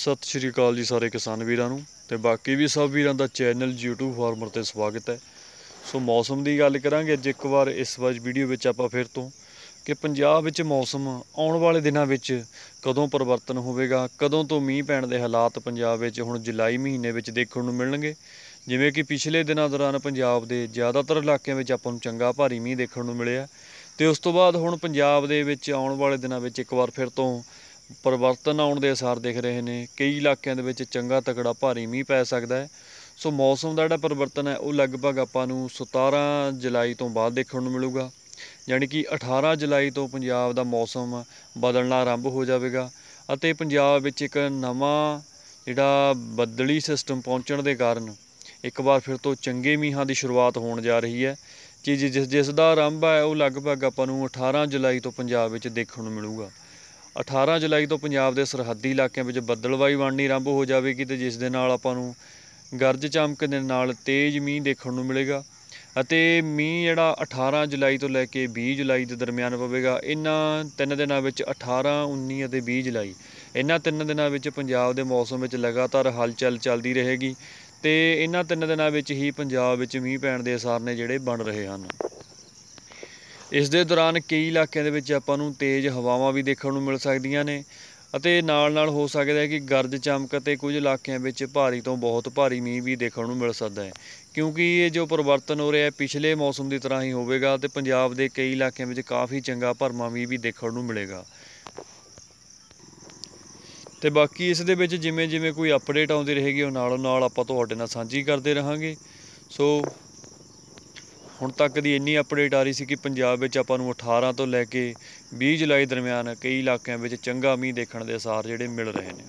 ਸਤਿ ਸ਼੍ਰੀ ਅਕਾਲ ਜੀ ਸਾਰੇ ਕਿਸਾਨ ਵੀਰਾਂ ਨੂੰ ਤੇ ਬਾਕੀ ਵੀ ਸਭ ਵੀਰਾਂ ਦਾ ਚੈਨਲ YouTube ਫਾਰਮਰ ਤੇ ਸਵਾਗਤ ਹੈ ਸੋ ਮੌਸਮ ਦੀ ਗੱਲ ਕਰਾਂਗੇ ਅੱਜ ਇੱਕ ਵਾਰ ਇਸ ਵਾਰ ਵੀਡੀਓ ਵਿੱਚ ਆਪਾਂ ਫਿਰ ਤੋਂ ਕਿ ਪੰਜਾਬ ਵਿੱਚ ਮੌਸਮ ਆਉਣ ਵਾਲੇ ਦਿਨਾਂ ਵਿੱਚ ਕਦੋਂ ਪਰਿਵਰਤਨ ਹੋਵੇਗਾ ਕਦੋਂ ਤੋਂ ਮੀਂਹ ਪੈਣ ਦੇ ਹਾਲਾਤ ਪੰਜਾਬ ਵਿੱਚ ਹੁਣ ਜੁਲਾਈ ਮਹੀਨੇ ਵਿੱਚ ਦੇਖਣ ਨੂੰ ਮਿਲਣਗੇ ਜਿਵੇਂ ਕਿ ਪਿਛਲੇ ਦਿਨਾਂ ਦੌਰਾਨ ਪੰਜਾਬ ਦੇ ਜ਼ਿਆਦਾਤਰ ਇਲਾਕਿਆਂ ਵਿੱਚ ਆਪਾਂ ਨੂੰ ਚੰਗਾ ਭਾਰੀ ਮੀਂਹ ਦੇਖਣ ਨੂੰ ਮਿਲਿਆ ਤੇ ਉਸ ਤੋਂ ਬਾਅਦ ਹੁਣ ਪੰਜਾਬ ਦੇ ਵਿੱਚ ਆਉਣ ਵਾਲੇ ਦਿਨਾਂ ਵਿੱਚ ਇੱਕ ਵਾਰ ਫਿਰ ਤੋਂ ਪਰਿਵਰਤਨ ਆਉਣ ਦੇ ਅਸਾਰ ਦਿਖ ਰਹੇ ਨੇ ਕਈ ਇਲਾਕਿਆਂ ਦੇ ਵਿੱਚ ਚੰਗਾ ਤਕੜਾ ਭਾਰੀ ਮੀਂਹ ਪੈ ਸਕਦਾ ਹੈ ਸੋ ਮੌਸਮ ਦਾ ਜਿਹੜਾ ਪਰਿਵਰਤਨ ਹੈ ਉਹ ਲਗਭਗ ਆਪਾਂ ਨੂੰ 17 ਜੁਲਾਈ ਤੋਂ ਬਾਅਦ ਦੇਖਣ ਨੂੰ ਮਿਲੂਗਾ ਯਾਨੀ ਕਿ 18 ਜੁਲਾਈ ਤੋਂ ਪੰਜਾਬ ਦਾ ਮੌਸਮ ਬਦਲਣਾ ਆਰੰਭ ਹੋ ਜਾਵੇਗਾ ਅਤੇ ਪੰਜਾਬ ਵਿੱਚ ਇੱਕ ਨਵਾਂ ਜਿਹੜਾ ਬੱਦਲੀ ਸਿਸਟਮ ਪਹੁੰਚਣ ਦੇ ਕਾਰਨ ਇੱਕ ਵਾਰ ਫਿਰ ਤੋਂ ਚੰਗੇ ਮੀਂਹਾਂ ਦੀ ਸ਼ੁਰੂਆਤ ਹੋਣ ਜਾ ਰਹੀ ਹੈ ਜੀ ਜਿਸ ਜਿਸ ਦਾ ਆਰੰਭ ਹੈ ਉਹ ਲਗਭਗ ਆਪਾਂ ਨੂੰ 18 ਜੁਲਾਈ ਤੋਂ ਪੰਜਾਬ ਵਿੱਚ ਦੇਖਣ ਨੂੰ ਮਿਲੂਗਾ 18 ਜੁਲਾਈ ਤੋਂ ਪੰਜਾਬ ਦੇ ਸਰਹੱਦੀ ਇਲਾਕਿਆਂ ਵਿੱਚ ਬੱਦਲਵਾਈ ਬਣਨੀ ਆਰੰਭ ਹੋ ਜਾਵੇਗੀ ਤੇ ਜਿਸ ਦੇ ਨਾਲ ਆਪਾਂ ਨੂੰ ਗਰਜ ਚਮਕ ਦੇ ਨਾਲ ਤੇਜ਼ ਮੀਂਹ ਦੇਖਣ ਨੂੰ ਮਿਲੇਗਾ ਅਤੇ ਮੀਂਹ ਜਿਹੜਾ 18 ਜੁਲਾਈ ਤੋਂ ਲੈ ਕੇ 20 ਜੁਲਾਈ ਦੇ ਦਰਮਿਆਨ ਪਵੇਗਾ ਇਹਨਾਂ ਤਿੰਨ ਦਿਨਾਂ ਵਿੱਚ 18 19 ਅਤੇ 20 ਜੁਲਾਈ ਇਹਨਾਂ ਤਿੰਨ ਦਿਨਾਂ ਵਿੱਚ ਪੰਜਾਬ ਦੇ ਮੌਸਮ ਵਿੱਚ ਲਗਾਤਾਰ ਹਲਚਲ ਚੱਲਦੀ ਰਹੇਗੀ ਤੇ ਇਹਨਾਂ ਤਿੰਨ ਦਿਨਾਂ ਵਿੱਚ ਹੀ ਪੰਜਾਬ ਵਿੱਚ ਮੀਂਹ ਪੈਣ ਦੇ ਅਸਾਰ ਨੇ ਜਿਹੜੇ ਬਣ ਰਹੇ ਹਨ ਇਸ ਦੇ ਦੌਰਾਨ ਕਈ ਇਲਾਕਿਆਂ ਦੇ ਵਿੱਚ ਆਪਾਂ ਨੂੰ ਤੇਜ਼ ਹਵਾਵਾਂ ਵੀ ਦੇਖਣ ਨੂੰ ਮਿਲ ਸਕਦੀਆਂ ਨੇ ਅਤੇ ਨਾਲ ਨਾਲ ਹੋ ਸਕਦਾ ਹੈ ਕਿ ਗਰਜ ਚਮਕ ਅਤੇ ਕੁਝ ਇਲਾਕਿਆਂ ਵਿੱਚ ਭਾਰੀ ਤੋਂ ਬਹੁਤ ਭਾਰੀ ਮੀਂਹ ਵੀ ਦੇਖਣ ਨੂੰ ਮਿਲ ਸਕਦਾ ਹੈ ਕਿਉਂਕਿ ਇਹ ਜੋ ਪਰਿਵਰਤਨ ਹੋ ਰਿਹਾ ਹੈ ਪਿਛਲੇ ਮੌਸਮ ਦੀ ਤਰ੍ਹਾਂ ਹੀ ਹੋਵੇਗਾ ਤੇ ਪੰਜਾਬ ਦੇ ਕਈ ਇਲਾਕਿਆਂ ਵਿੱਚ ਕਾਫੀ ਚੰਗਾ ਭਰਮਾ ਮੀਂਹ ਵੀ ਦੇਖਣ ਨੂੰ ਮਿਲੇਗਾ ਤੇ ਬਾਕੀ ਇਸ ਦੇ ਵਿੱਚ ਜਿਵੇਂ ਜਿਵੇਂ ਕੋਈ ਅਪਡੇਟ ਆਉਂਦੀ ਰਹੇਗੀ ਉਹ ਨਾਲੋਂ ਨਾਲ ਆਪਾਂ ਤੁਹਾਡੇ ਨਾਲ ਸਾਂਝੀ ਕਰਦੇ ਰਹਾਂਗੇ ਸੋ ਹੁਣ ਤੱਕ ਦੀ ਇੰਨੀ ਅਪਡੇਟ ਆ ਰਹੀ ਸੀ ਕਿ ਪੰਜਾਬ ਵਿੱਚ ਆਪਾਂ ਨੂੰ 18 ਤੋਂ ਲੈ ਕੇ 20 ਜੁਲਾਈ ਦਰਮਿਆਨ ਕਈ ਇਲਾਕਿਆਂ ਵਿੱਚ ਚੰਗਾ ਮੀਂਹ ਦੇਖਣ ਦੇ ਆਸਾਰ ਜਿਹੜੇ ਮਿਲ ਰਹੇ ਨੇ